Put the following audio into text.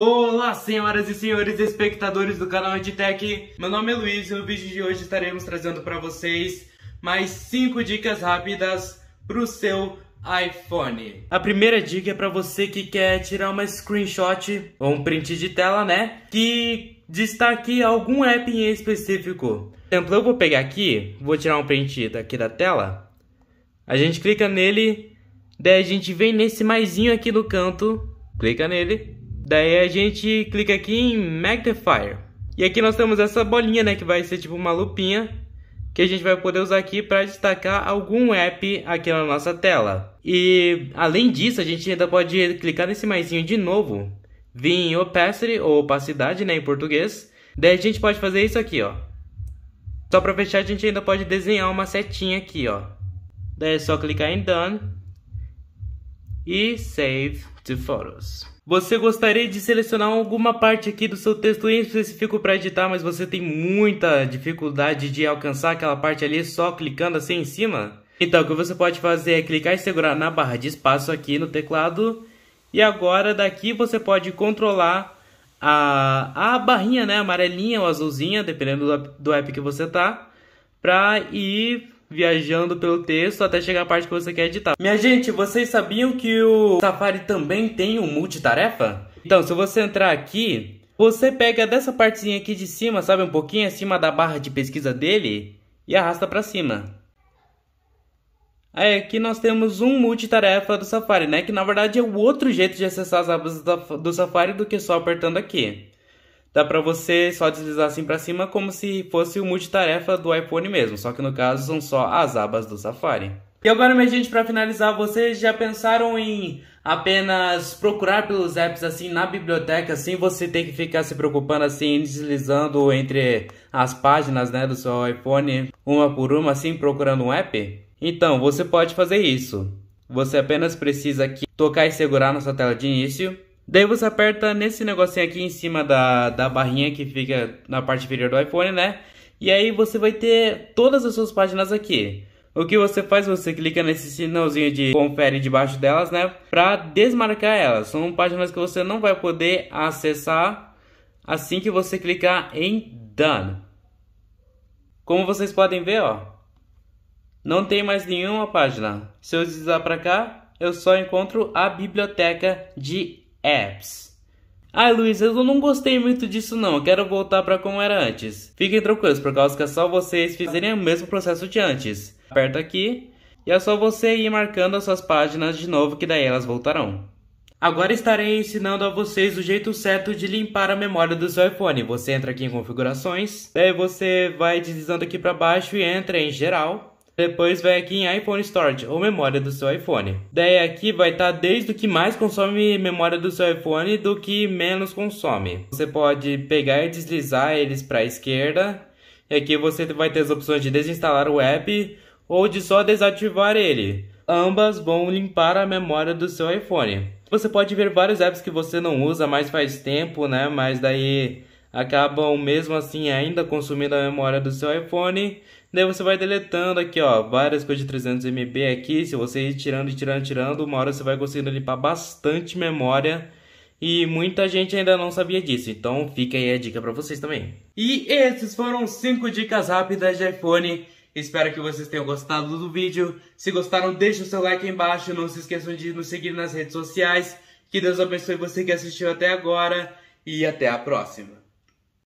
Olá senhoras e senhores espectadores do canal EdTech, meu nome é Luiz e no vídeo de hoje estaremos trazendo para vocês mais 5 dicas rápidas para o seu iPhone. A primeira dica é para você que quer tirar uma screenshot ou um print de tela, né? Que destaque algum app em específico. Por exemplo, eu vou pegar aqui, vou tirar um print daqui da tela, a gente clica nele, daí a gente vem nesse maisinho aqui no canto, clica nele Daí a gente clica aqui em Magnifier. E aqui nós temos essa bolinha, né, que vai ser tipo uma lupinha, que a gente vai poder usar aqui para destacar algum app aqui na nossa tela. E além disso, a gente ainda pode clicar nesse maisinho de novo, vir em Opacity, ou opacidade, né, em português. Daí a gente pode fazer isso aqui, ó. Só para fechar, a gente ainda pode desenhar uma setinha aqui, ó. Daí é só clicar em Done e Save to Photos. Você gostaria de selecionar alguma parte aqui do seu texto em específico para editar, mas você tem muita dificuldade de alcançar aquela parte ali só clicando assim em cima? Então, o que você pode fazer é clicar e segurar na barra de espaço aqui no teclado. E agora, daqui você pode controlar a, a barrinha, né, amarelinha ou azulzinha, dependendo do, do app que você tá, para ir viajando pelo texto até chegar à parte que você quer editar. Minha gente, vocês sabiam que o Safari também tem um multitarefa? Então, se você entrar aqui, você pega dessa partezinha aqui de cima, sabe, um pouquinho acima da barra de pesquisa dele e arrasta para cima. Aí aqui nós temos um multitarefa do Safari, né? Que na verdade é o outro jeito de acessar as abas do Safari do que só apertando aqui dá para você só deslizar assim para cima como se fosse o multitarefa do iPhone mesmo, só que no caso são só as abas do Safari. E agora, minha gente, para finalizar, vocês já pensaram em apenas procurar pelos apps assim na biblioteca, sem você ter que ficar se preocupando assim, deslizando entre as páginas né, do seu iPhone, uma por uma, assim, procurando um app? Então, você pode fazer isso. Você apenas precisa aqui tocar e segurar na sua tela de início Daí você aperta nesse negocinho aqui em cima da, da barrinha que fica na parte inferior do iPhone, né? E aí você vai ter todas as suas páginas aqui. O que você faz, você clica nesse sinalzinho de confere debaixo delas, né? Pra desmarcar elas. São páginas que você não vai poder acessar assim que você clicar em Done. Como vocês podem ver, ó. Não tem mais nenhuma página. Se eu deslizar para cá, eu só encontro a biblioteca de apps. Ai, Luiz, eu não gostei muito disso não, eu quero voltar para como era antes. Fiquem tranquilos, por causa que é só vocês fizerem o mesmo processo de antes. Aperta aqui e é só você ir marcando as suas páginas de novo que daí elas voltarão. Agora estarei ensinando a vocês o jeito certo de limpar a memória do seu iPhone. Você entra aqui em configurações, daí você vai deslizando aqui para baixo e entra em geral. Depois vai aqui em iPhone Storage ou memória do seu iPhone. Daí aqui vai estar tá desde o que mais consome memória do seu iPhone do que menos consome. Você pode pegar e deslizar eles para a esquerda. E aqui você vai ter as opções de desinstalar o app ou de só desativar ele. Ambas vão limpar a memória do seu iPhone. Você pode ver vários apps que você não usa mais faz tempo, né? Mas daí acabam mesmo assim ainda consumindo a memória do seu iPhone Daí você vai deletando aqui, ó, várias coisas de 300 MB aqui. Se você ir tirando, tirando, tirando, uma hora você vai conseguindo limpar bastante memória. E muita gente ainda não sabia disso, então fica aí a dica para vocês também. E esses foram 5 dicas rápidas de iPhone. Espero que vocês tenham gostado do vídeo. Se gostaram, deixa o seu like aí embaixo. Não se esqueçam de nos seguir nas redes sociais. Que Deus abençoe você que assistiu até agora. E até a próxima.